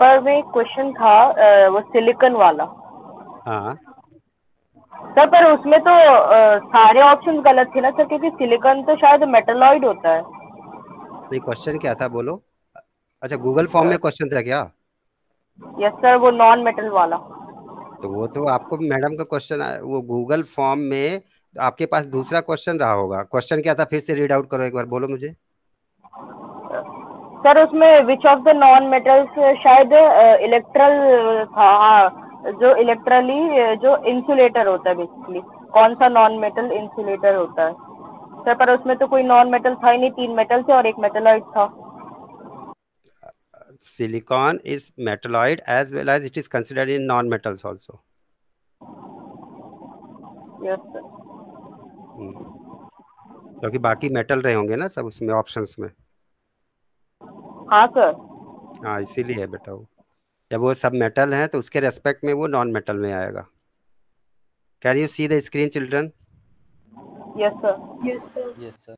Paper में question था वो सिलिकन वाला हाँ सर पर उसमें तो सारे ऑप्शंस गलत थे ना सर क्योंकि सिलिकॉन तो शायद मेटलॉइड होता है नहीं क्वेश्चन क्या था बोलो अच्छा गूगल फॉर्म में क्वेश्चन था क्या यस सर वो नॉन मेटल वाला तो वो तो आपको मैडम का क्वेश्चन वो गूगल फॉर्म में आपके पास दूसरा क्वेश्चन रहा होगा क्वेश्चन क्या था फिर से रीड आउट करो एक बार बोलो मुझे सर उसमें which of the non metals शायद इलेक्ट्रल था हाँ जो इलेक्ट्रली जो इंसुलेटर होता है बेसिकली कौन सा नॉन मेटल इंसुलेटर होता है सर पर उसमें तो कोई नॉन मेटल था ही नहीं तीन मेटल थे और एक मेटलॉइड था silicon is metalloid as well as it is considered in non metals also yes sir hmm. क्योंकि बाकी मेटल रहे होंगे ना सब उसमें ऑप्शंस में हाँ सर हाँ इसीलिए है बेटा वो जब वो सब मेटल है तो उसके रेस्पेक्ट में वो नॉन मेटल में आएगा can you see the screen children yes sir yes sir yes sir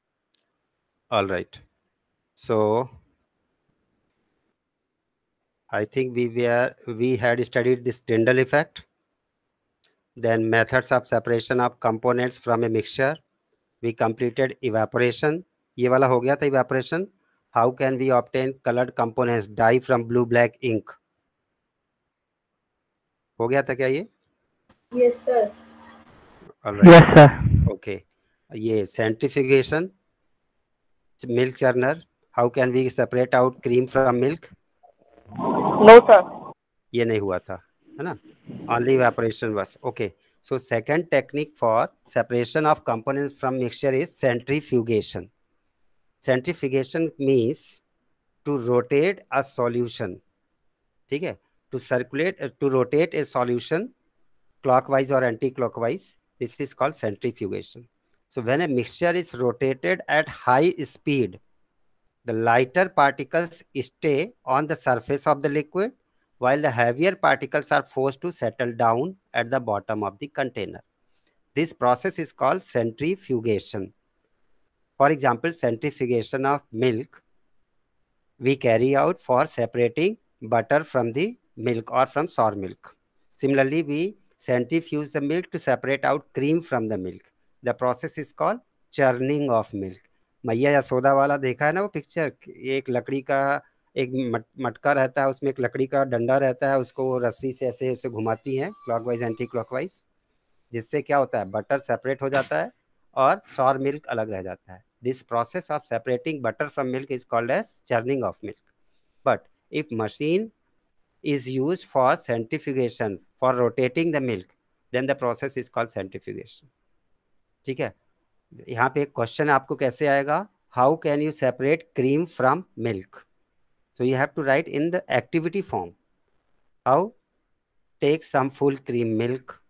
all right so I think we were we had studied this Tyndall effect, then methods of separation of components from a mixture. We completed evaporation. ये वाला हो गया था evaporation. how can we obtain colored components dye from blue black ink हो गया था क्या ये yes sir all right yes sir okay ये centrifugation milk churner how can we separate out cream from milk no sir ये नहीं हुआ था है ना only evaporation was okay so second technique for separation of components from mixture is centrifugation Centrifugation means to rotate a solution, ठीक circulate to uh, to rotate a solution clockwise or anti-clockwise. This is called centrifugation so when a mixture is rotated at high speed the lighter particles stay on the surface of the liquid while the heavier particles are forced to settle down at the bottom of the container this process is called centrifugation For example, centrifugation of milk we carry out for separating butter from the milk or from sour milk. Similarly, we centrifuge the milk to separate out cream from the milk. The process is called churning of milk. मैया या सोदा वाला देखा है ना वो picture एक लकड़ी का एक मट, मटका रहता है उसमें एक लकड़ी का डंडा रहता है उसको वो रस्सी से ऐसे ऐसे घुमाती हैं क्लॉकवाइज एंटी क्लॉकवाइज जिससे क्या होता है बटर सेपरेट हो जाता है और सॉर मिल्क अलग रह जाता है this process of separating butter from milk is called as churning of milk but if machine is use for centrifugation for rotating the milk then the process is called centrifugation ठीक है यहाँ पे एक question आपको कैसे आएगा how can you separate cream from milk so you have to write in the activity form how take some full cream milk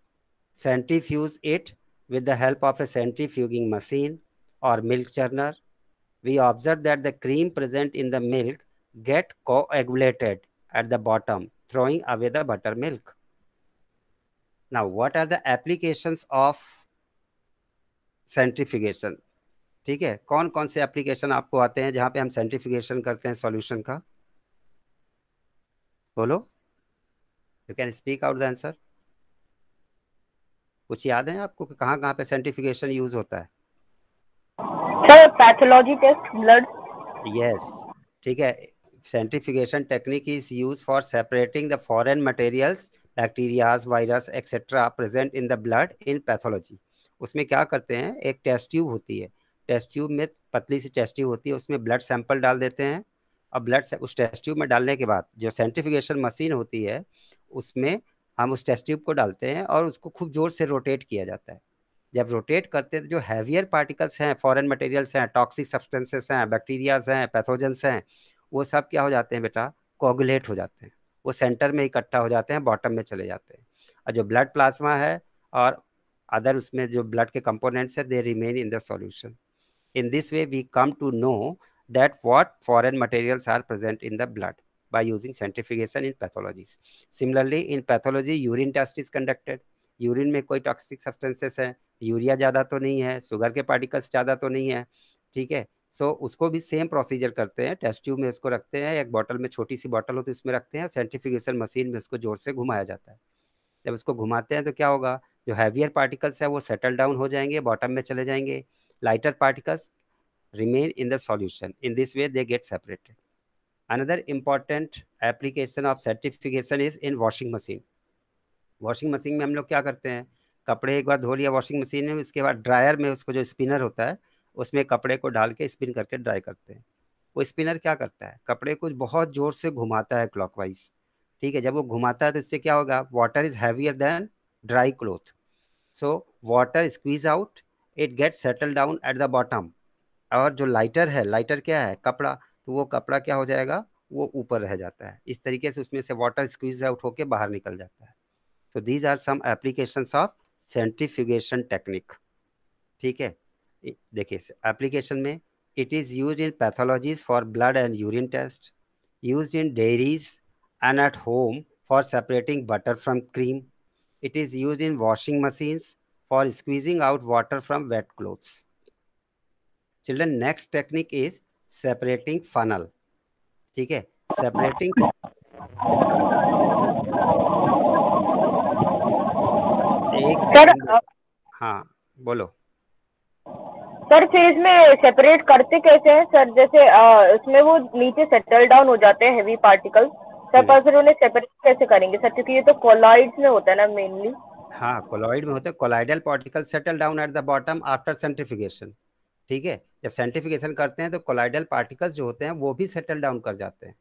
centrifuge it with the help of a centrifuging machine or milk churner, we observe that the cream present in the milk get coagulated at the bottom, throwing away the buttermilk. Now, what are the applications of centrifugation ठीक है कौन कौन से application आपको आते हैं जहां पे हम सेंट्रिफिकेशन करते हैं सॉल्यूशन का बोलो you can speak out the answer कुछ याद है आपको कहाँ कहाँ पे साइंटिफिकेशन यूज होता है sir pathology test blood yes ठीक है sanctification technique is use for separating the foreign materials bacterias virus etcetera present in the blood in pathology उसमें क्या करते हैं एक टेस्ट ट्यूब होती है टेस्ट ट्यूब में पतली सी टेस्ट ट्यूब होती है उसमें ब्लड सैंपल डाल देते हैं और ब्लड उस टेस्ट ट्यूब में डालने के बाद जो सेंट्रीफिकेशन मशीन होती है उसमें हम उस टेस्ट ट्यूब को डालते हैं और उसको खूब जोर से रोटेट किया जाता है जब रोटेट करते हैं तो जो हैवियर पार्टिकल्स हैं फॉरेन मटेरियल्स हैं टॉक्सिक सब्सटेंसेस हैं बैक्टीरियाज हैं पैथोजेंस हैं वो सब क्या हो जाते हैं बेटा कोगुलेट हो जाते हैं वो सेंटर में इकट्ठा हो जाते हैं बॉटम में चले जाते हैं और जो ब्लड प्लाज्मा है और अदर उसमें जो ब्लड के कंपोनेंट्स हैं they remain in the solution in this way we come to know that what foreign materials are present in the blood by using centrifugation in pathologies. Similarly, in pathology, urine test is conducted. Urine में कोई toxic substances hai urea ज़्यादा तो नहीं है sugar के particles ज़्यादा तो नहीं है ठीक है सो so, उसको भी सेम प्रोसीजर करते हैं टेस्ट ट्यूब में उसको रखते हैं एक बॉटल में छोटी सी बॉटल हो तो इसमें रखते हैं सेंट्रिफिकेशन मशीन में उसको जोर से घुमाया जाता है जब उसको घुमाते हैं तो क्या होगा जो हैवियर पार्टिकल्स है वो सेटल डाउन हो जाएंगे बॉटम में चले जाएंगे lighter particles remain in the solution in this way they get separated another important application of certification is in washing machine washing machine में हम लोग क्या करते हैं कपड़े एक बार धो लिया वॉशिंग मशीन में उसके बाद ड्रायर में उसको जो स्पिनर होता है उसमें कपड़े को डाल के स्पिन करके ड्राई करते हैं वो स्पिनर क्या करता है कपड़े को बहुत ज़ोर से घुमाता है क्लॉकवाइज ठीक है जब वो घुमाता है तो इससे क्या होगा water is heavier than dry cloth so water squeeze out it get settle down at the bottom और जो लाइटर है लाइटर क्या है कपड़ा तो वो कपड़ा क्या हो जाएगा वो ऊपर रह जाता है इस तरीके से उसमें से वाटर स्क्वीज आउट होकर बाहर निकल जाता है तो these are some application of centrifugation technique ठीक है देखिए एप्लीकेशन में it is use in pathologies for blood and urine test use in dairies and at home for separating butter from cream it is use in washing machines for squeezing out water from wet clothes children next technique is separating funnel ठीक है separating एक sir uh, हाँ बोलो sir फिर इसमें separate करते कैसे हैं सर जैसे आ, uh, इसमें वो नीचे सेटल डाउन हो जाते हैं हेवी पार्टिकल सर पर फिर उन्हें सेपरेट कैसे करेंगे सर क्योंकि ये तो कोलाइड में होता है ना मेनली हाँ कोलाइड में होते हैं colloidal particle settle down at the bottom after centrifugation ठीक है जब सेंटिफिकेशन करते हैं तो कोलाइडल पार्टिकल्स जो होते हैं वो भी सेटल डाउन कर जाते हैं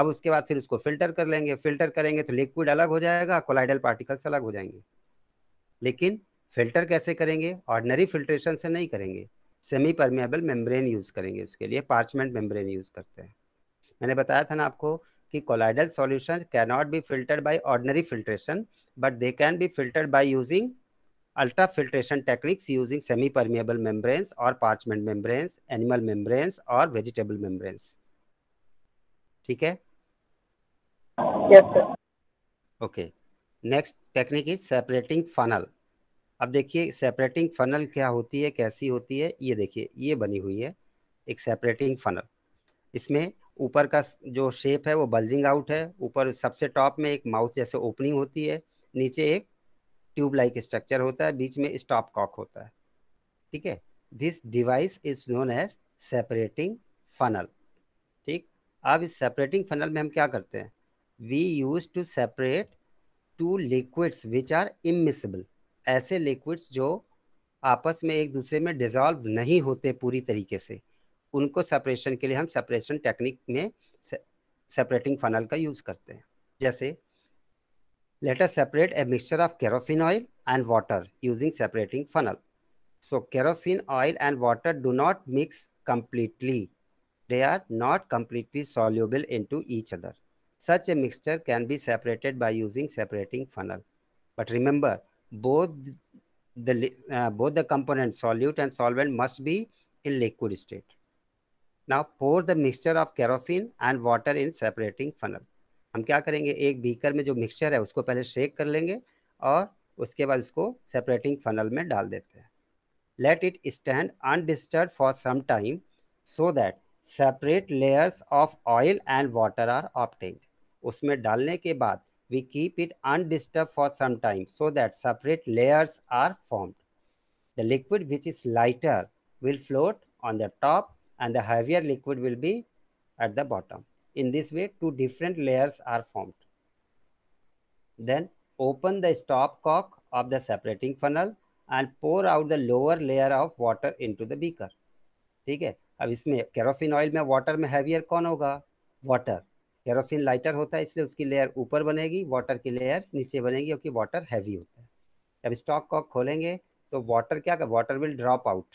अब उसके बाद फिर उसको फिल्टर कर लेंगे फिल्टर करेंगे तो लिक्विड अलग हो जाएगा कोलाइडल पार्टिकल्स अलग हो जाएंगे लेकिन फिल्टर कैसे करेंगे ऑर्डनरी फिल्ट्रेशन से नहीं करेंगे सेमी परमेबल मेम्ब्रेन यूज़ करेंगे इसके लिए पार्चमेंट मेम्ब्रेन यूज़ करते हैं मैंने बताया था ना आपको कि colloidal solution cannot be filtered by ordinary filtration but they can be filtered by using ultra filtration techniques using semi permeable membranes और पार्चमेंट मेम्ब्रेन्स एनिमल मेम्ब्रेन्स और वेजिटेबल मेम्ब्रेन्स ठीक है okay next technique is separating funnel अब देखिए separating funnel क्या होती है कैसी होती है ये देखिए ये बनी हुई है एक सेपरेटिंग फनल इसमें ऊपर का जो शेप है वो बल्जिंग आउट है ऊपर सबसे टॉप में एक माउथ जैसे ओपनिंग होती है नीचे एक ट्यूब लाइक स्ट्रक्चर होता है बीच में स्टॉप कॉक होता है ठीक है this device is known as separating funnel ठीक अब इस सेपरेटिंग फनल में हम क्या करते हैं we use to separate two liquids which are immiscible ऐसे लिक्विड्स जो आपस में एक दूसरे में डिजॉल्व नहीं होते पूरी तरीके से उनको सेपरेशन के लिए हम सेपरेशन टेक्निक में सेपरेटिंग फनल का यूज़ करते हैं जैसे Let us separate a mixture of kerosene oil and water using separating funnel. So kerosene oil and water do not mix completely. They are not completely soluble into each other. Such a mixture can be separated by using separating funnel. But remember, both the, uh, both the components, solute and solvent must be in liquid state. Now pour the mixture of kerosene and water in separating funnel. हम क्या करेंगे एक beaker में जो mixture है उसको पहले shake कर लेंगे और उसके बाद इसको सेपरेटिंग फनल में डाल देते हैं let it stand undisturbed for some time so that separate layers of oil and water are obtained उसमें डालने के बाद we keep it undisturbed for some time so that separate layers are formed the liquid which is lighter will float on the top and the heavier liquid will be at the bottom In this way, two different layers are formed. Then open the stop cock of the separating funnel and pour out the lower layer of water into the beaker. ठीक है अब इसमें kerosene oil में water में heavier कौन होगा water kerosene lighter होता है इसलिए उसकी लेयर ऊपर बनेगी वाटर की लेयर नीचे बनेगी क्योंकि वाटर हैवी होता है जब स्टॉक कॉक खोलेंगे तो वाटर क्या वाटर विल ड्रॉप आउट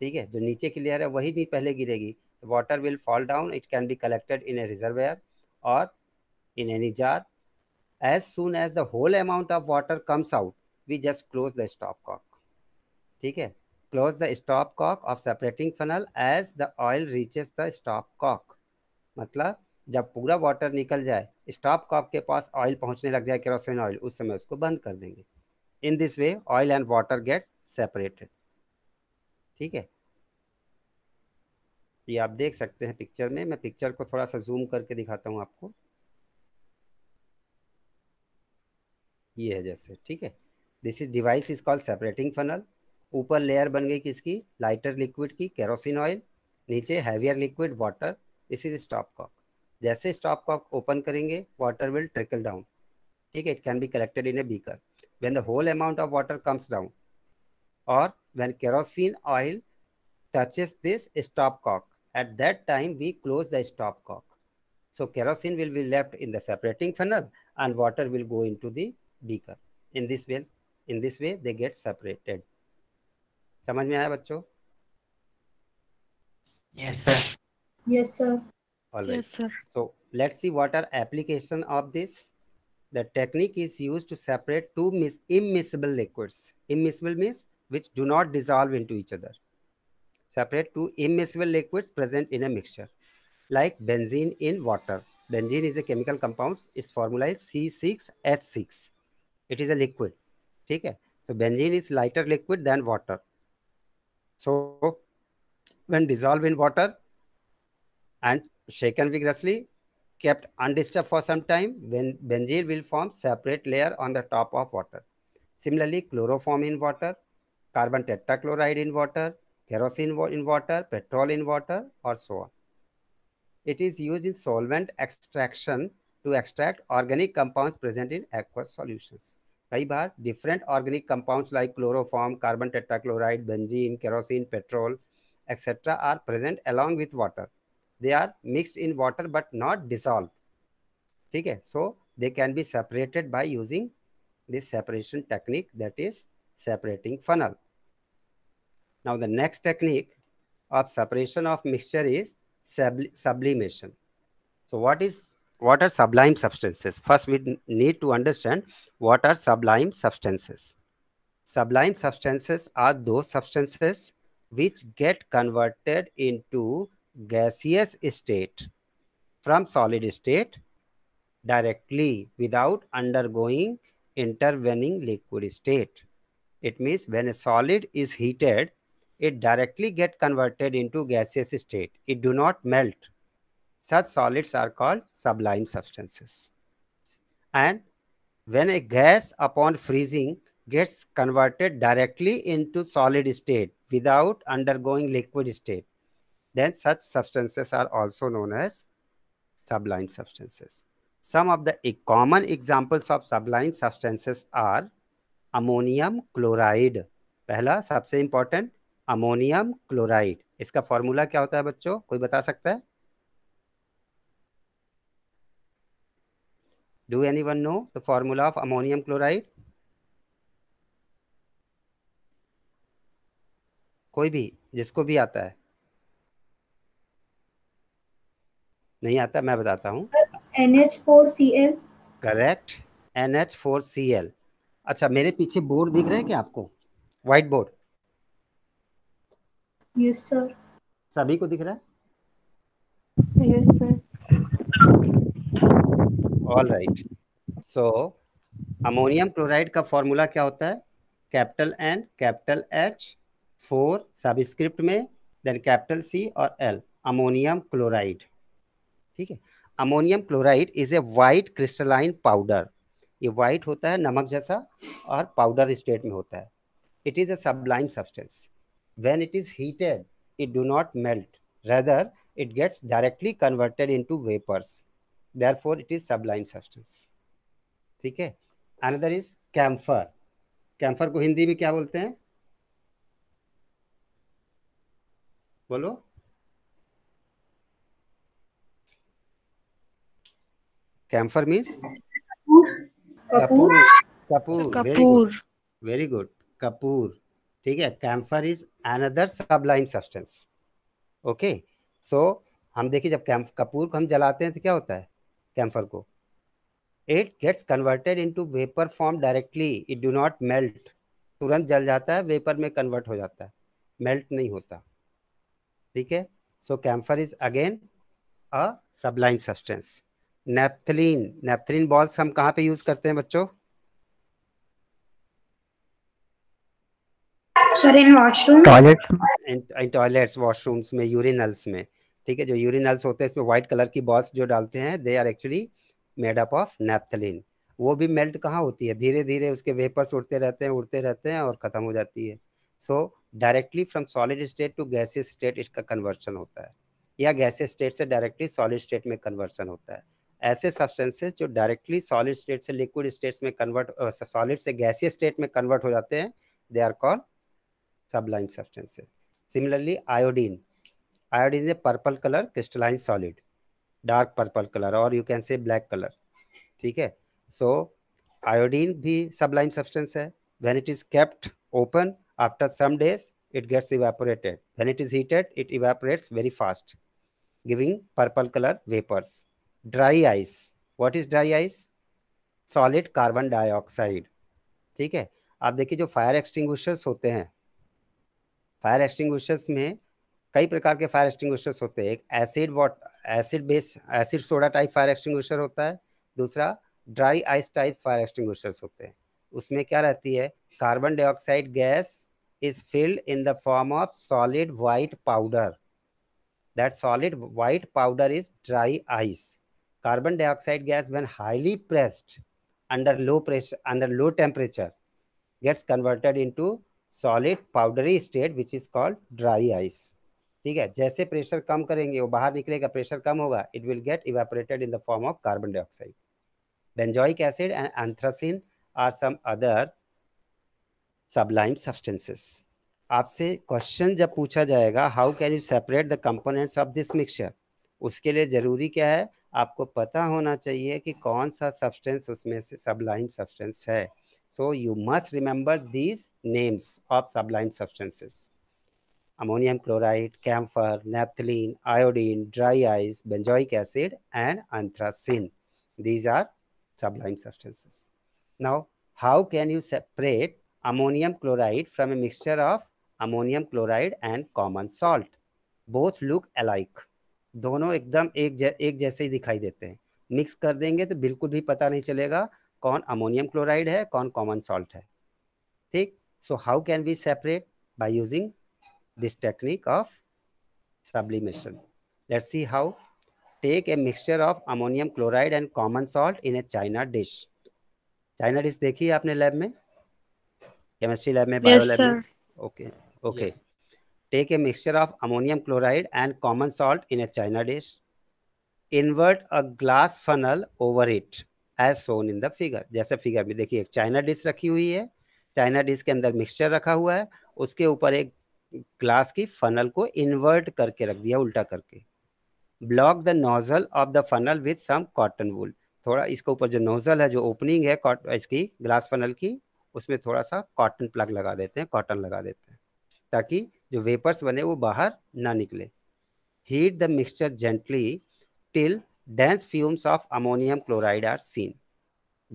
ठीक है जो नीचे की लेयर है वही नहीं पहले गिरेगी the water will fall down it can be collected in a reservoir or in any jar as soon as the whole amount of water comes out we just close the stopcock ठीक है close the stopcock of separating funnel as the oil reaches the stopcock मतलब जब पूरा water निकल जाए stopcock के पास oil पहुंचने लग जाए केरोसिन ऑयल उस समय उसको बंद कर देंगे in this way oil and water get separated ठीक है ये आप देख सकते हैं पिक्चर में मैं पिक्चर को थोड़ा सा जूम करके दिखाता हूँ आपको ये है जैसे ठीक है this is device is called separating funnel ऊपर लेयर बन गई किसकी लाइटर लिक्विड की केरोसिन ऑयल नीचे heavier liquid water this is stop cock जैसे स्टॉप कॉक ओपन करेंगे वाटर विल ट्रिकल डाउन ठीक है it can be collected in a beaker the whole amount of water comes down और when kerosene oil touches this stop cock At that time, we close the stopcock. So kerosene will be left in the separating funnel and water will go into the beaker. In this way, in this way they get separated. समझ में आया Yes, sir. Yes, sir. All right. Yes, sir. So let's see what are application of this. The technique is used to separate two immiscible liquids. Immiscible means which do not dissolve into each other separate two immiscible liquids present in a mixture, like benzene in water. Benzene is a chemical compound. Its formula is C6H6. It is a liquid. Okay. So benzene is lighter liquid than water. So when dissolved in water and shaken vigorously, kept undisturbed for some time, when benzene will form separate layer on the top of water. Similarly, chloroform in water, carbon tetrachloride in water, kerosene in water, petrol in water, or so on. It is used in solvent extraction to extract organic compounds present in aqueous solutions. कई different organic compounds like chloroform, carbon tetrachloride, benzene, kerosene, petrol, etc. are present along with water. They are mixed in water but not dissolved. Okay, so they can be separated by using this separation technique that is separating funnel. Now the next technique of separation of mixture is sublimation. So what is what are sublime substances? First, we need to understand what are sublime substances. Sublime substances are those substances which get converted into gaseous state from solid state directly without undergoing intervening liquid state. It means when a solid is heated, it directly get converted into gaseous state. It do not melt. Such solids are called sublime substances. And when a gas upon freezing gets converted directly into solid state without undergoing liquid state, then such substances are also known as sublime substances. Some of the common examples of sublime substances are ammonium chloride. Pehla, sabse important, ammonium chloride इसका formula क्या होता है बच्चों कोई बता सकता है do anyone know the formula of ammonium chloride कोई भी जिसको भी आता है नहीं आता मैं बताता हूँ NH4Cl करेक्ट NH4Cl अच्छा मेरे पीछे बोर्ड दिख रहे हैं क्या आपको व्हाइट बोर्ड यस सर सभी को दिख रहा है yes sir all right so ammonium chloride का फॉर्मूला क्या होता है capital N capital H four subscript में देन कैपिटल सी और एल अमोनियम क्लोराइड ठीक है ammonium chloride is a white crystalline powder ये वाइट होता है नमक जैसा और पाउडर स्टेट में होता है it is a sublime substance when it is heated it do not melt rather it gets directly converted into vapors therefore it is sublime substance ठीक है अनदर इज कैम्फर कैम्फर को हिंदी में क्या बोलते हैं बोलो कैम्फर मीन्स kapoor कपूर कपूर वेरी गुड कपूर ठीक है camphor is another sublime substance okay so हम देखिए जब कैम्फ कपूर को हम जलाते हैं तो क्या होता है कैम्फर को it gets converted into vapour form directly it do not melt तुरंत जल जाता है वेपर में कन्वर्ट हो जाता है मेल्ट नहीं होता ठीक है so camphor is again a sublime substance naphthalene naphthalene balls हम कहाँ पे यूज़ करते हैं बच्चों sir in washroom toilets toilets washrooms में यूरिनल्स में ठीक है जो यूरिनल्स होते हैं इसमें व्हाइट कलर की बॉल्स जो डालते हैं they are actually made up of वो भी मेल्ट कहाँ होती है धीरे धीरे उसके वेपर्स उड़ते रहते हैं उड़ते रहते हैं और ख़त्म हो जाती है so directly from solid state to gaseous state इसका कन्वर्शन होता है या गैसियस स्टेट से डायरेक्टली सॉलिड स्टेट में कन्वर्शन होता है ऐसे सब्सटेंसेस जो डायरेक्टली सॉलिड स्टेट से लिक्विड स्टेट्स में कन्वर्ट सॉलिड से गैसीय स्टेट में कन्वर्ट हो जाते हैं they are called sublime substances. Similarly, iodine. Iodine is a purple color crystalline solid, dark purple color or you can say black color. ठीक है सो आयोडीन भी सबलाइन सब्सटेंस है when it is kept open after some days it gets evaporated when it is heated it evaporates very fast giving purple color vapors dry ice what is dry ice solid carbon dioxide ठीक है आप देखिए जो fire extinguishers होते हैं fire existing में कई प्रकार के फायर एक्सटिंग होते हैं एक acid what acid base acid soda type fire extinguisher होता है दूसरा dry ice type fire extinguisher होते हैं उसमें क्या रहती है carbon dioxide gas is filled in the form of solid white powder that solid white powder is dry ice carbon dioxide gas when highly pressed under low pressure under low temperature gets converted into solid powdery state which is called dry ice ठीक है जैसे pressure कम करेंगे वो बाहर निकलेगा pressure कम होगा it will get evaporated in the form of carbon dioxide benzoic acid and anthracene are some other sublime substances आपसे क्वेश्चन जब पूछा जाएगा how can you separate the components of this mixture उसके लिए ज़रूरी क्या है आपको पता होना चाहिए कि कौन सा सब्सटेंस उसमें से सबलाइम सब्सटेंस है So you must remember these names of sublime substances. Ammonium chloride, camphor, naphthalene, iodine, dry ice, benzoic acid, and anthracene. These are sublime substances. Now, how can you separate ammonium chloride from a mixture of ammonium chloride and common salt? Both look alike. dono ekdam ek ek jaise hi dikhai dete hain mix kar denge to bilkul bhi pata nahi chalega कौन ammonium chloride है कौन common salt है ठीक so how can be separate by using this technique of sublimation let see how take a mixture of ammonium chloride and common salt in a china dish china dish देखी है आपने lab में chemistry lab में bio lab में okay okay take a mixture of ammonium chloride and common salt in a china dish invert a glass funnel over it as shown in the figure जैसे figure में देखिए एक China dish रखी हुई है China dish के अंदर mixture रखा हुआ है उसके ऊपर एक ग्लास की फनल को इन्वर्ट करके रख दिया उल्टा करके block the nozzle of the funnel with some cotton wool थोड़ा इसके ऊपर जो नोजल है जो ओपनिंग है इसकी ग्लास फनल की उसमें थोड़ा सा कॉटन प्लग लगा देते हैं कॉटन लगा देते हैं ताकि जो वेपर्स बने वो बाहर ना निकले heat the mixture gently till dense fumes of ammonium chloride are seen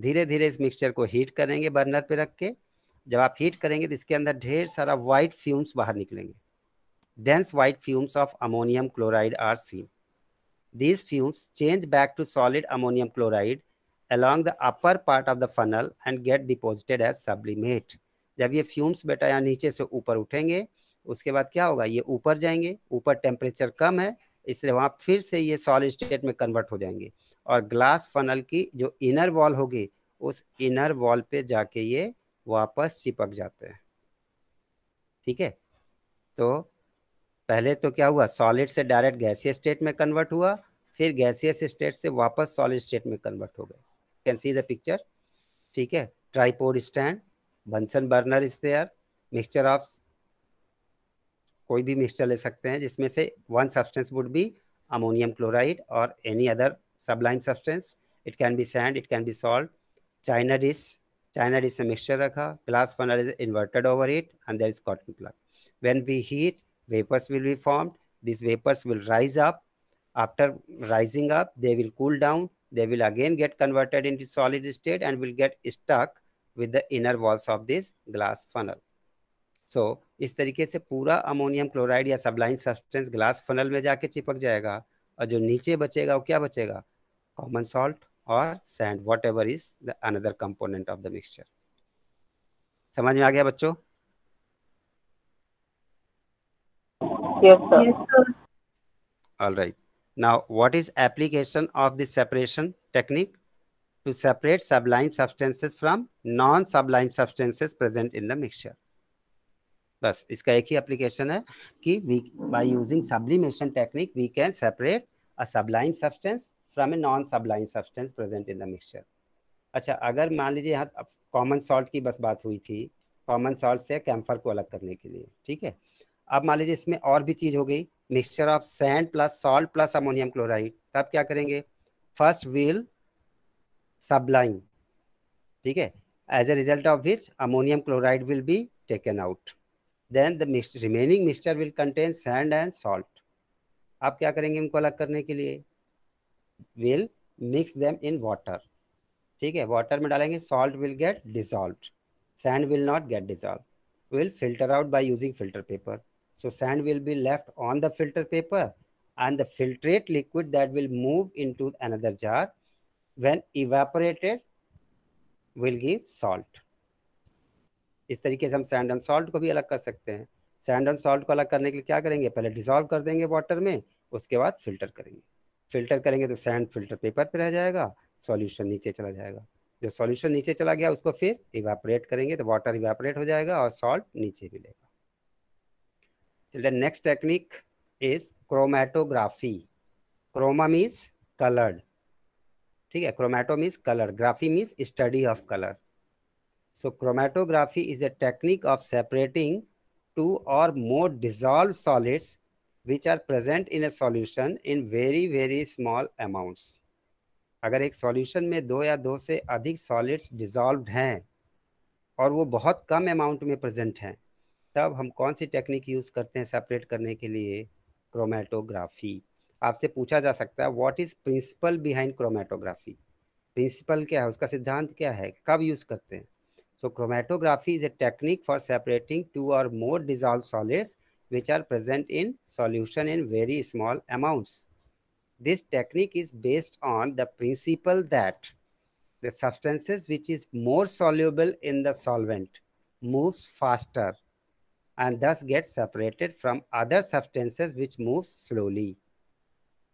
धीरे धीरे इस मिक्सचर को हीट करेंगे बर्नर पे रख के जब आप हीट करेंगे तो इसके अंदर ढेर सारा वाइट फ्यूम्स बाहर निकलेंगे dense white fumes of ammonium chloride are seen these fumes change back to solid ammonium chloride along the upper part of the funnel and get deposited as sublimate जब ये फ्यूम्स बेटा यहाँ नीचे से ऊपर उठेंगे उसके बाद क्या होगा ये ऊपर जाएंगे ऊपर टेम्परेचर कम है इसलिए वहाँ फिर से ये सॉलिड स्टेट में कन्वर्ट हो जाएंगे और ग्लास फनल की जो इनर वॉल होगी उस इनर वॉल पे जाके ये वापस चिपक जाते हैं ठीक है तो पहले तो क्या हुआ सॉलिड से डायरेक्ट गैसीय स्टेट में कन्वर्ट हुआ फिर गैसियस स्टेट से वापस सॉलिड स्टेट में कन्वर्ट हो गए कैन सी द पिक्चर ठीक है tripod stand Bunsen burner is there mixture of कोई भी मिक्सचर ले सकते हैं जिसमें से one substance would be ammonium chloride और any other sublime substance it can be sand it can be salt china dish china dish में mixture रखा glass funnel is inverted over it and there is cotton plug when we heat vapours will be these vapors will rise up after rising up they will cool down they will again get converted into solid state and will get stuck with the inner walls of this glass funnel so इस तरीके से पूरा ammonium chloride या सबलाइन substance glass funnel में जाके चिपक जाएगा और जो नीचे बचेगा वो क्या बचेगा कॉमन सॉल्ट और sand whatever is the another component of the mixture समझ में आ गया बच्चों all right now what is application of the separation technique to separate sublime substances from non sublime substances present in the mixture बस इसका एक ही application है कि we by using sublimation technique we can separate a sublime substance from a non sublime substance present in the mixture अच्छा अगर मान लीजिए यहाँ कॉमन सॉल्ट की बस बात हुई थी कॉमन सॉल्ट से कैम्फर को अलग करने के लिए ठीक है अब मान लीजिए इसमें और भी चीज़ हो गई mixture of sand plus salt plus ammonium chloride तब क्या करेंगे फर्स्ट विल सबलाइन ठीक है as a result of which ammonium chloride will be taken out then the mix remaining mixture will contain sand and salt आप क्या करेंगे इनको अलग करने के लिए will mix them in water ठीक है वाटर में डालेंगे salt will get dissolve sand will not get dissolve will filter out by using filter paper so sand will be left on the filter paper and the filtrate liquid that will move into another jar when evaporated will give salt इस तरीके से हम sand and salt को भी अलग कर सकते हैं सैंड एंड सॉल्ट को अलग करने के लिए क्या करेंगे पहले डिसॉल्व कर देंगे वाटर में उसके बाद फिल्टर करेंगे फिल्टर करेंगे तो सैंड फिल्टर पेपर पर रह जाएगा सॉल्यूशन नीचे चला जाएगा जो सॉल्यूशन नीचे चला गया उसको फिर इवेपोरेट करेंगे तो वाटर इवेपोरेट हो जाएगा और सॉल्ट नीचे मिलेगा चलिए next technique is chromatography chroma means coloured ठीक है chromato means colour graphy means study of colour so chromatography is a technique of separating two और more dissolved solids which are present in a solution in very very small amounts अगर एक solution में दो या दो से अधिक solids dissolve हैं और वो बहुत कम अमाउंट में प्रेजेंट हैं तब हम कौन सी टेक्निक यूज़ करते हैं सेपरेट करने के लिए क्रोमेटोग्राफी आपसे पूछा जा सकता है what is principle behind chromatography principle क्या है उसका सिद्धांत क्या है कब यूज़ करते हैं So chromatography is a technique for separating two or more dissolved solids which are present in solution in very small amounts. This technique is based on the principle that the substances which is more soluble in the solvent moves faster and thus gets separated from other substances which move slowly.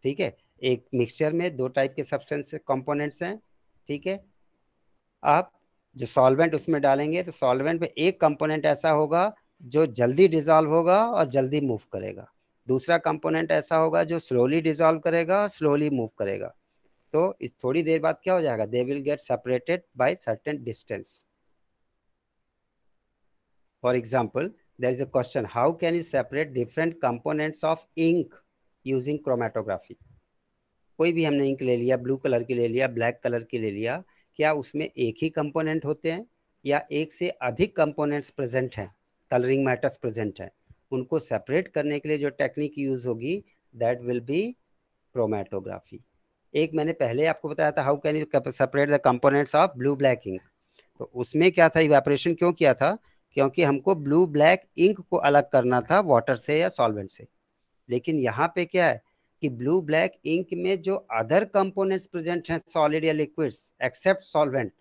ठीक है एक mixture में दो type के substance components हैं ठीक है अब जो सॉल्वेंट उसमें डालेंगे तो सॉल्वेंट में एक कंपोनेंट ऐसा होगा जो जल्दी डिजॉल्व होगा और जल्दी मूव करेगा दूसरा कंपोनेंट ऐसा होगा जो स्लोली डिजॉल्व करेगा स्लोली मूव करेगा तो इस थोड़ी देर बाद क्या हो जाएगा they will get separated by certain distance for example there is a question how can you separate different component of ink using chromatography कोई भी हमने इंक ले लिया ब्लू कलर की ले लिया ब्लैक कलर की ले लिया क्या उसमें एक ही कंपोनेंट होते हैं या एक से अधिक कंपोनेंट्स प्रेजेंट हैं कलरिंग मैटर्स प्रेजेंट हैं उनको सेपरेट करने के लिए जो टेक्निक यूज होगी दैट विल बी क्रोमेटोग्राफी एक मैंने पहले आपको बताया था how can you separate the components of blue black ink तो उसमें क्या था इवेपरेशन क्यों किया था क्योंकि हमको ब्लू ब्लैक इंक को अलग करना था वाटर से या सॉल्वेंट से लेकिन यहाँ पे क्या है कि ब्लू ब्लैक इंक में जो अदर कंपोनेंट्स प्रेजेंट हैं सॉलिड या लिक्विड्स एक्सेप्ट सॉल्वेंट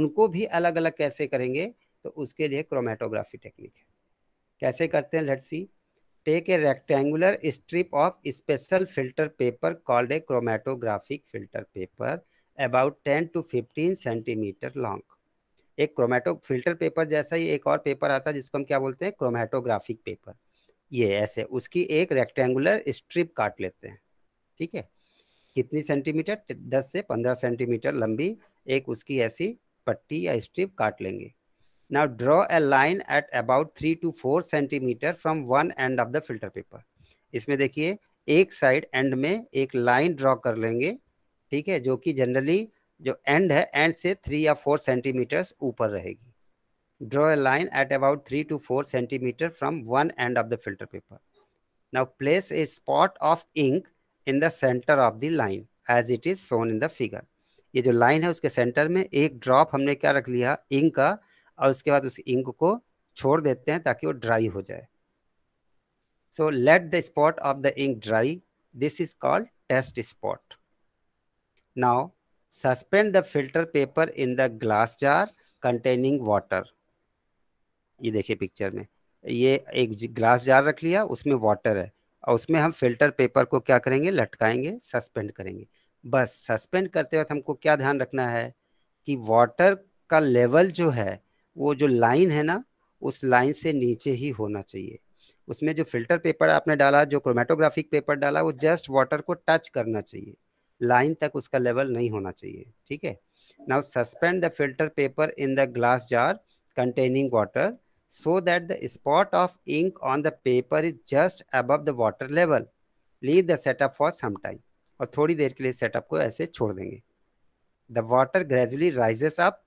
उनको भी अलग अलग कैसे करेंगे तो उसके लिए क्रोमेटोग्राफी टेक्निक है कैसे करते हैं let's see take a rectangular strip of special filter paper called a chromatographic filter paper about ten to fifteen centimetre long एक क्रोमेटो फिल्टर पेपर जैसा ही एक और पेपर आता है जिसको हम क्या बोलते हैं क्रोमेटोग्राफिक पेपर ये ऐसे उसकी एक रेक्टेंगुलर स्ट्रिप काट लेते हैं ठीक है कितनी सेंटीमीटर दस से पंद्रह सेंटीमीटर लंबी एक उसकी ऐसी पट्टी या स्ट्रिप काट लेंगे now draw a line at about three to four centimetre from one end of the filter paper इसमें देखिए एक साइड एंड में एक लाइन ड्रॉ कर लेंगे ठीक है जो कि जनरली जो एंड है एंड से थ्री या फोर सेंटीमीटर्स ऊपर रहेगी Draw a line at about 3 to 4 centimeter from one end of the filter paper. Now place a spot of ink in the center of the line as it is shown in the figure. ये जो line है उसके centre में एक drop हमने क्या रख लिया इंक का और उसके बाद उस इंक को छोड़ देते हैं ताकि वो ड्राई हो जाए so let the spot of the ink dry this is called test spot now suspend the filter paper in the glass jar containing water ये देखिए पिक्चर में ये एक ग्लास जार रख लिया उसमें वाटर है और उसमें हम फिल्टर पेपर को क्या करेंगे लटकाएंगे सस्पेंड करेंगे बस सस्पेंड करते वक्त हमको क्या ध्यान रखना है कि वाटर का लेवल जो है वो जो लाइन है ना उस लाइन से नीचे ही होना चाहिए उसमें जो फिल्टर पेपर आपने डाला जो क्रोमेटोग्राफिक पेपर डाला वो जस्ट वाटर को टच करना चाहिए लाइन तक उसका लेवल नहीं होना चाहिए ठीक है now suspend the filter paper in the glass jar containing water so that the spot of ink on the paper is just above the water level leave the setup for some time. और थोड़ी देर के लिए setup को ऐसे छोड़ देंगे the water gradually rises up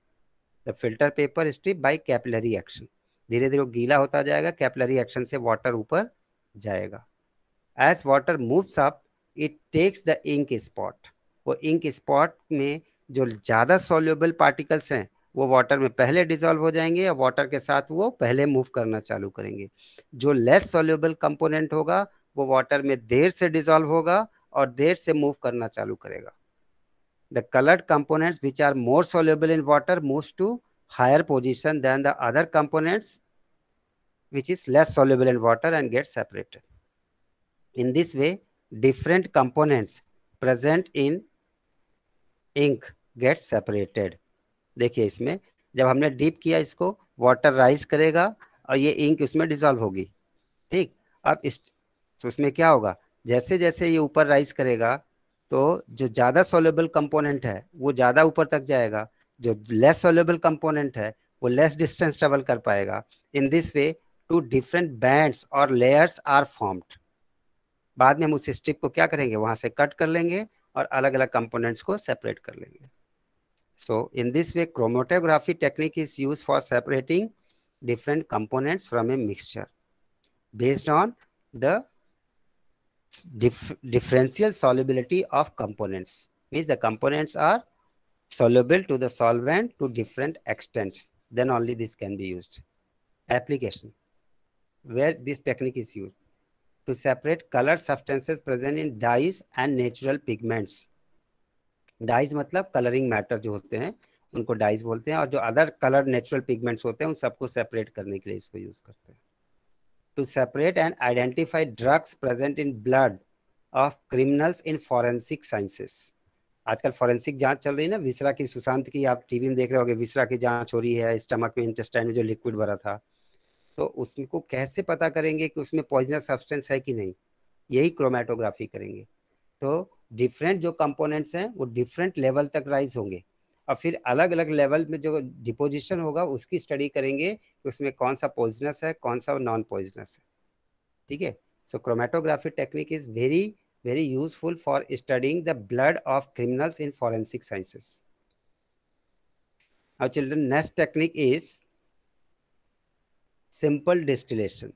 the filter paper strip by capillary action धीरे धीरे वो गीला होता जाएगा कैपिलरी एक्शन से वाटर ऊपर जाएगा as water moves up it takes the ink spot वो इंक स्पॉट में जो ज़्यादा सोल्यूबल पार्टिकल्स हैं वो वाटर में पहले डिजोल्व हो जाएंगे या वाटर के साथ वो पहले मूव करना चालू करेंगे जो लेस सोल्यूबल कंपोनेंट होगा वो वाटर में देर से डिजोल्व होगा और देर से मूव करना चालू करेगा the coloured components which are more soluble in water move to higher position than the other components which is less soluble in water and get separated in this way different components present in ink get separated देखिए इसमें जब हमने deep किया इसको water rise करेगा और ये ink इसमें डिजॉल्व होगी ठीक अब इस तो उसमें क्या होगा जैसे जैसे ये ऊपर राइज करेगा तो जो ज़्यादा सोलेबल कंपोनेंट है वो ज़्यादा ऊपर तक जाएगा जो लेस सोलेबल कंपोनेंट है वो लेस डिस्टेंस ट्रेवल कर पाएगा in this way two different bands और लेयर्स आर फॉर्म्ड बाद में हम उस स्ट्रिप को क्या करेंगे वहाँ से कट कर लेंगे और अलग अलग कंपोनेंट्स को सेपरेट कर लेंगे So in this way, chromatography technique is used for separating different components from a mixture based on the dif differential solubility of components. Means the components are soluble to the solvent to different extents. Then only this can be used. Application, where this technique is used to separate colored substances present in dyes and natural pigments dyes मतलब colouring matter जो होते हैं उनको dies बोलते हैं और जो other colour natural pigments होते हैं उन सबको सेपरेट करने के लिए इसको यूज करते हैं to separate and identify drugs present in blood of criminals in forensic sciences आजकल फॉरेंसिक जांच चल रही है ना विसरा की सुशांत की आप टीवी में देख रहे होगे विसरा की जांच हो रही है स्टमक में इंटेस्टाइन में जो लिक्विड भरा था तो उसको कैसे पता करेंगे कि उसमें पॉइजनस सब्सटेंस है कि नहीं यही क्रोमेटोग्राफी करेंगे तो डिफरेंट जो कंपोनेंट्स हैं वो डिफरेंट लेवल तक राइज होंगे और फिर अलग अलग लेवल में जो डिपोजिशन होगा उसकी स्टडी करेंगे कि उसमें कौन सा पॉइजनस है कौन सा नॉन पॉइजनस है ठीक है so chromatography technique is very very useful for studying the blood of criminals in forensic sciences और children next technique is simple distillation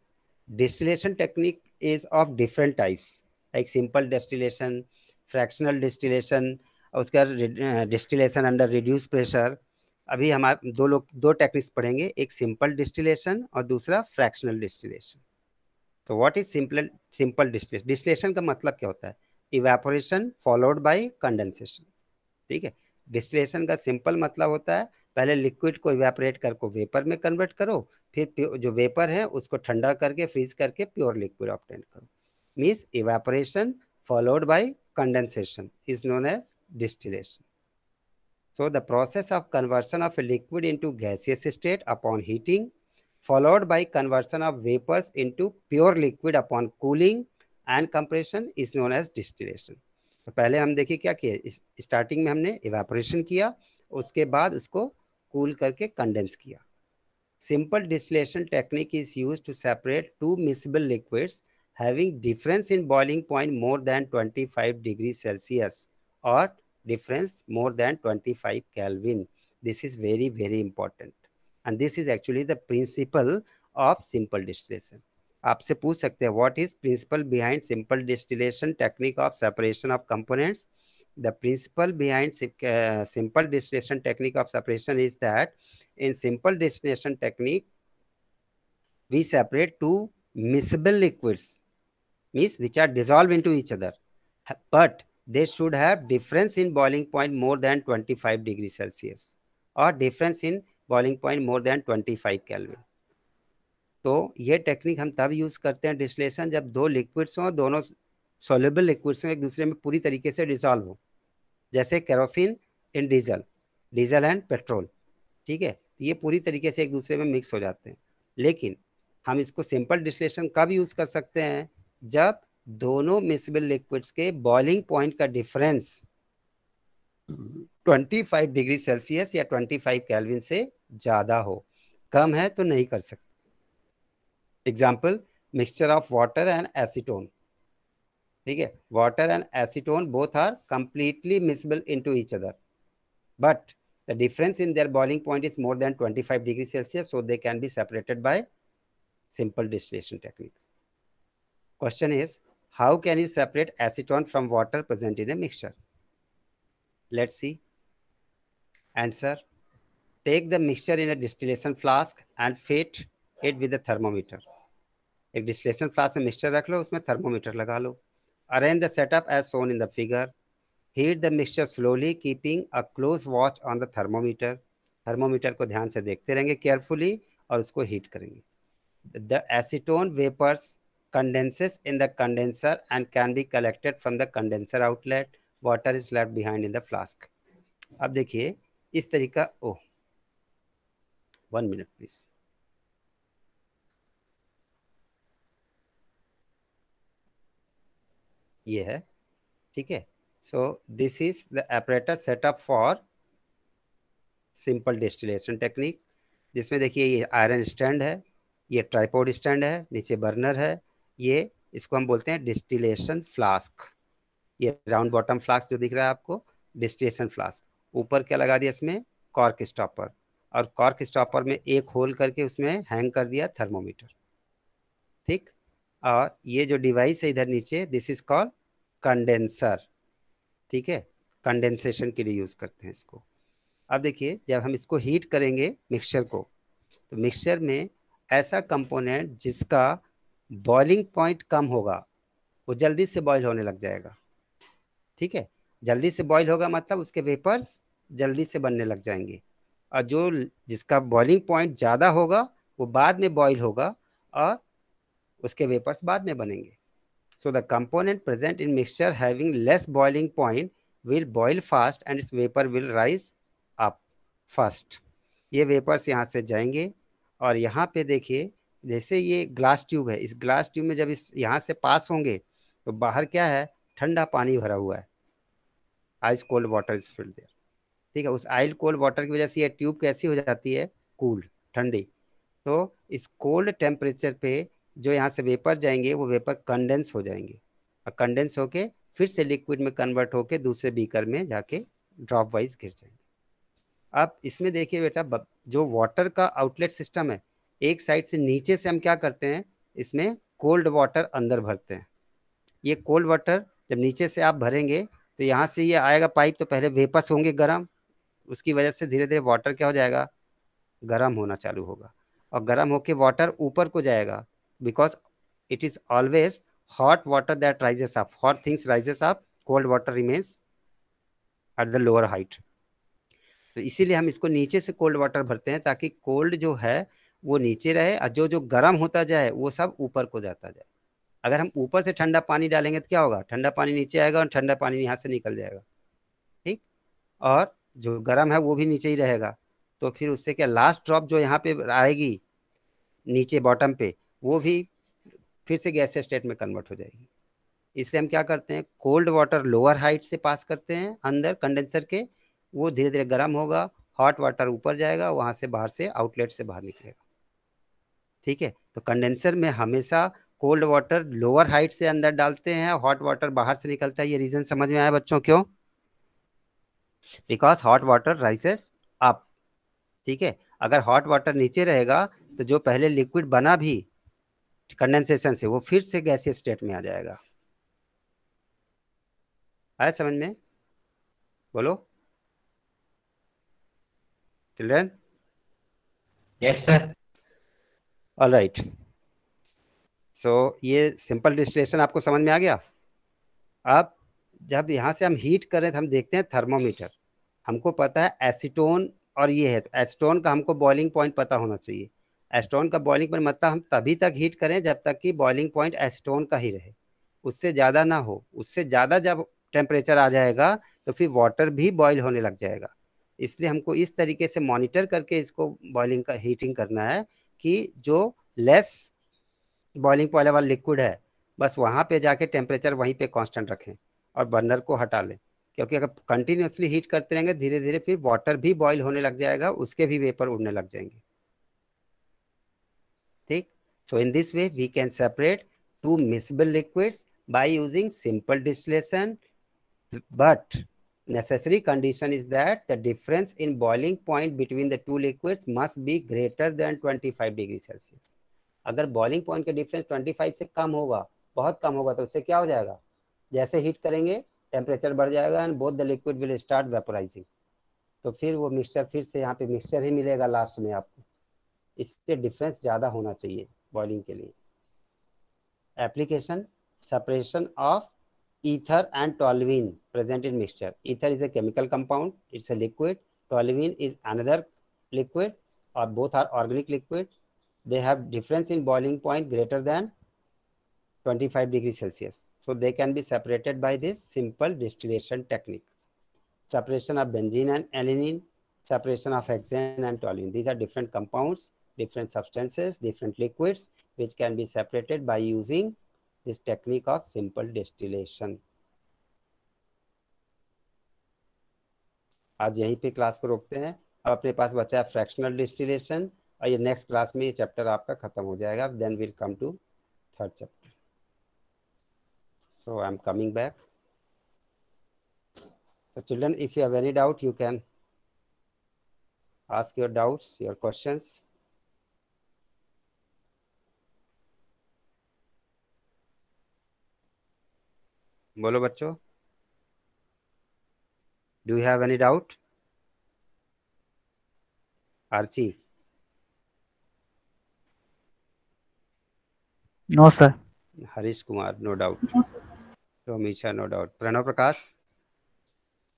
distillation technique is of different types like simple distillation fractional distillation उसका distillation under reduce pressure अभी हम दो लोग दो techniques पढ़ेंगे एक simple distillation और दूसरा फ्रैक्शनल डिस्टिलेशन तो what is simple simple distillation distillation का मतलब क्या होता है इवेपोरेशन फॉलोड बाय कंडेंसेशन ठीक है डिस्टिलेशन का सिंपल मतलब होता है पहले लिक्विड को इवेपोरेट करके वेपर में कन्वर्ट करो फिर जो वेपर है उसको ठंडा करके फ्रीज करके प्योर लिक्विड ऑप्टेंट करो means evaporation followed by condensation is known as distillation. So the process of conversion of a liquid into gaseous state upon heating followed by conversion of vapors into pure liquid upon cooling and compression is known as distillation. तो पहले हम देखिए क्या किया starting में हमने evaporation किया उसके बाद उसको कूल करके कंडेंस किया simple distillation technique is use to separate two miscible liquids having difference in boiling point more than 25 degrees Celsius or difference more than 25 Kelvin. This is very, very important. And this is actually the principle of simple distillation. आपसे पूछ सकते हैं what is principle behind simple distillation technique of separation of the principle behind uh, simple distillation technique of separation is that in simple distillation technique we separate two miscible liquids means which are dissolved into each other but they should have difference in boiling point more than 25 degree celsius or difference in boiling point more than 25 kelvin तो ये technique हम तब use करते हैं डिस्लेशन जब दो liquids हों दोनों सोलेबल लिक्विड्स हों एक दूसरे में पूरी तरीके से डिसॉल्व हो जैसे kerosene in diesel diesel and petrol ठीक है ये पूरी तरीके से एक दूसरे में मिक्स हो जाते हैं लेकिन हम इसको सिंपल डिस्लेशन कब यूज़ कर सकते हैं जब दोनों मिसबल लिक्विड्स के बॉइलिंग पॉइंट का डिफरेंस 25 डिग्री सेल्सियस या 25 केल्विन से ज़्यादा हो कम है तो नहीं कर सकते example mixture of water and acetone ठीक है water and acetone both are completely miscible into each other but the difference in their boiling point is more than twenty five degree Celsius so they can be separated by simple distillation technique Question is, how can you separate acetone from water present in a mixture? Let's see. Answer. Take the mixture in a distillation flask and fit it with a thermometer. एक distillation flask में mixture रख लो उसमें thermometer लगा लो arrange the setup as shown in the figure heat the mixture slowly keeping a close watch on the thermometer thermometer को ध्यान से देखते रहेंगे केयरफुली और उसको हीट करेंगे the acetone vapours condenses in the condenser and can be collected from the condenser outlet. Water is left behind in the flask. ab dekhiye is tarika oh one minute please ye hai theek hai so this is the apparatus set up for simple distillation technique जिसमें देखिए ये iron stand है ये tripod stand है नीचे burner है ये इसको हम बोलते हैं डिस्टिलेशन फ्लास्क ये राउंड बॉटम फ्लास्क जो दिख रहा है आपको डिस्टिलेशन फ्लास्क ऊपर क्या लगा दिया इसमें कॉर्क स्टॉपर और कॉर्क स्टॉपर में एक होल करके उसमें हैंग कर दिया थर्मोमीटर ठीक और ये जो डिवाइस है इधर नीचे दिस इज कॉल कंडेंसर ठीक है कंडेंसेशन के लिए यूज़ करते हैं इसको अब देखिए जब हम इसको हीट करेंगे मिक्सचर को तो मिक्सचर में ऐसा कंपोनेंट जिसका बॉइलिंग पॉइंट कम होगा वो जल्दी से बॉयल होने लग जाएगा ठीक है जल्दी से बॉयल होगा मतलब उसके वेपर्स जल्दी से बनने लग जाएंगे और जो जिसका बॉइलिंग पॉइंट ज़्यादा होगा वो बाद में बॉयल होगा और उसके वेपर्स बाद में बनेंगे so the component present in mixture having less boiling point will boil fast and its vapour will rise up fast. ये वेपर्स यहाँ से जाएंगे और यहाँ पे देखिए जैसे ये ग्लास ट्यूब है इस ग्लास ट्यूब में जब इस यहाँ से पास होंगे तो बाहर क्या है ठंडा पानी भरा हुआ है ice cold water is filled there ठीक है उस आइल कोल्ड वाटर की वजह से ये ट्यूब कैसी हो जाती है कूल ठंडी तो इस कोल्ड टेम्परेचर पे जो यहाँ से वेपर जाएंगे वो वेपर कंडेंस हो जाएंगे और कंडेंस होके फिर से लिक्विड में कन्वर्ट होके दूसरे बीकर में जाके ड्रॉप वाइज गिर जाएंगे अब इसमें देखिए बेटा जो वाटर का आउटलेट सिस्टम है एक साइड से नीचे से हम क्या करते हैं इसमें कोल्ड वाटर अंदर भरते हैं ये कोल्ड वाटर जब नीचे से आप भरेंगे तो यहाँ से ये आएगा पाइप तो पहले वेपस होंगे गर्म उसकी वजह से धीरे धीरे वाटर क्या हो जाएगा गर्म होना चालू होगा और गर्म होकर वाटर ऊपर को जाएगा because it is always hot water that rises up hot things rises up cold water remains at the lower height तो इसीलिए हम इसको नीचे से कोल्ड वाटर भरते हैं ताकि कोल्ड जो है वो नीचे रहे और जो जो गर्म होता जाए वो सब ऊपर को जाता जाए अगर हम ऊपर से ठंडा पानी डालेंगे तो क्या होगा ठंडा पानी नीचे आएगा और ठंडा पानी यहाँ से निकल जाएगा ठीक और जो गर्म है वो भी नीचे ही रहेगा तो फिर उससे क्या लास्ट ड्रॉप जो यहाँ पे आएगी नीचे बॉटम पे वो भी फिर से गैस स्टेट में कन्वर्ट हो जाएगी इसलिए हम क्या करते हैं कोल्ड वाटर लोअर हाइट से पास करते हैं अंदर कंडेंसर के वो धीरे धीरे गर्म होगा हॉट वाटर ऊपर जाएगा वहाँ से बाहर से आउटलेट से बाहर निकलेगा ठीक है तो कंडेंसर में हमेशा कोल्ड वाटर लोअर हाइट से अंदर डालते हैं हॉट वाटर बाहर से निकलता है ये रीजन समझ में आया बच्चों क्यों because hot water rises up ठीक है अगर हॉट वाटर नीचे रहेगा तो जो पहले लिक्विड बना भी कंडेंसेशन से वो फिर से गैसी स्टेट में आ जाएगा आया समझ में बोलो children yes sir all right so ये सिंपल डिस्टिलेशन आपको समझ में आ गया अब जब यहाँ से हम हीट करें तो हम देखते हैं थर्मोमीटर हमको पता है एसीटोन और ये है तो एसीटोन का हमको बॉइलिंग पॉइंट पता होना चाहिए एसीटोन का बॉइलिंग पॉइंट मतलब हम तभी तक हीट करें जब तक कि बॉइलिंग पॉइंट एसीटोन का ही रहे उससे ज़्यादा ना हो उससे ज़्यादा जब टेम्परेचर आ जाएगा तो फिर वाटर भी बॉयल होने लग जाएगा इसलिए हमको इस तरीके से मॉनिटर करके इसको बॉइलिंग का हीटिंग करना है कि जो लेस बॉइलिंग पॉइंट वाला लिक्विड है बस वहाँ पे जाके टेम्परेचर वहीं पे कांस्टेंट रखें और बर्नर को हटा लें क्योंकि अगर कंटिन्यूसली हीट करते रहेंगे धीरे धीरे फिर वाटर भी बॉईल होने लग जाएगा उसके भी वेपर उड़ने लग जाएंगे ठीक so in this way we can separate two miscible liquids by using simple distillation but necessary condition is that the difference in boiling point between the two liquids must be greater than 25 degree Celsius अगर boiling point का difference 25 से कम होगा बहुत कम होगा तो उससे क्या हो जाएगा जैसे हीट करेंगे टेम्परेचर बढ़ जाएगा and both the liquid will start vaporising तो फिर वो मिक्सचर फिर से यहाँ पे मिक्सचर ही मिलेगा लास्ट में आपको इससे डिफरेंस ज़्यादा होना चाहिए बॉइलिंग के लिए application separation of ether and toluene present in mixture. Ether is a chemical compound, it's a liquid. Toluene is another liquid or both are organic liquid. They have difference in boiling point greater than 25 degrees Celsius. So they can be separated by this simple distillation technique. Separation of benzene and alanine, separation of hexane and toluene. These are different compounds, different substances, different liquids, which can be separated by using this technique of simple distillation आज यहीं पे class को रोकते हैं अब अपने पास बचा है फ्रैक्शनल डिस्टिलेशन और ये नेक्स्ट क्लास में ये चैप्टर आपका खत्म हो जाएगा then will come to third chapter so I am coming back so children if you have any doubt you can ask your doubts your questions बोलो बच्चों do have any doubt Archi no sir Harish Kumar no doubt तो Misha no doubt Pranav Prakash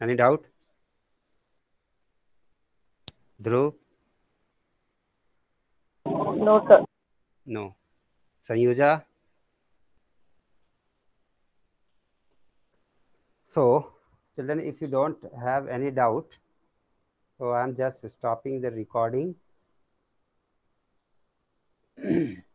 any doubt Dhruv no sir no Sanyoja So children, if you don't have any doubt, so I'm just stopping the recording.